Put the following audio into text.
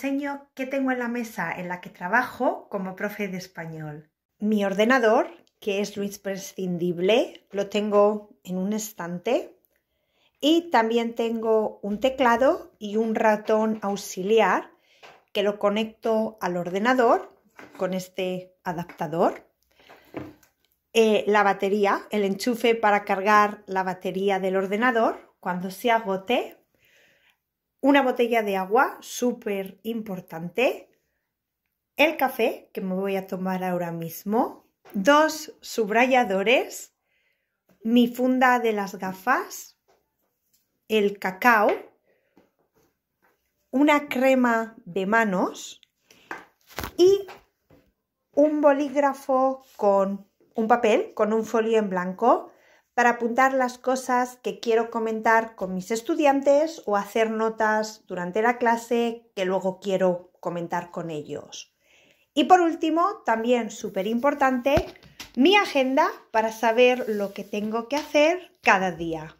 que qué tengo en la mesa en la que trabajo como profe de español. Mi ordenador, que es lo imprescindible, lo tengo en un estante y también tengo un teclado y un ratón auxiliar que lo conecto al ordenador con este adaptador. Eh, la batería, el enchufe para cargar la batería del ordenador cuando se agote una botella de agua, súper importante, el café, que me voy a tomar ahora mismo, dos subrayadores, mi funda de las gafas, el cacao, una crema de manos y un bolígrafo con un papel, con un folio en blanco para apuntar las cosas que quiero comentar con mis estudiantes o hacer notas durante la clase que luego quiero comentar con ellos. Y por último, también súper importante, mi agenda para saber lo que tengo que hacer cada día.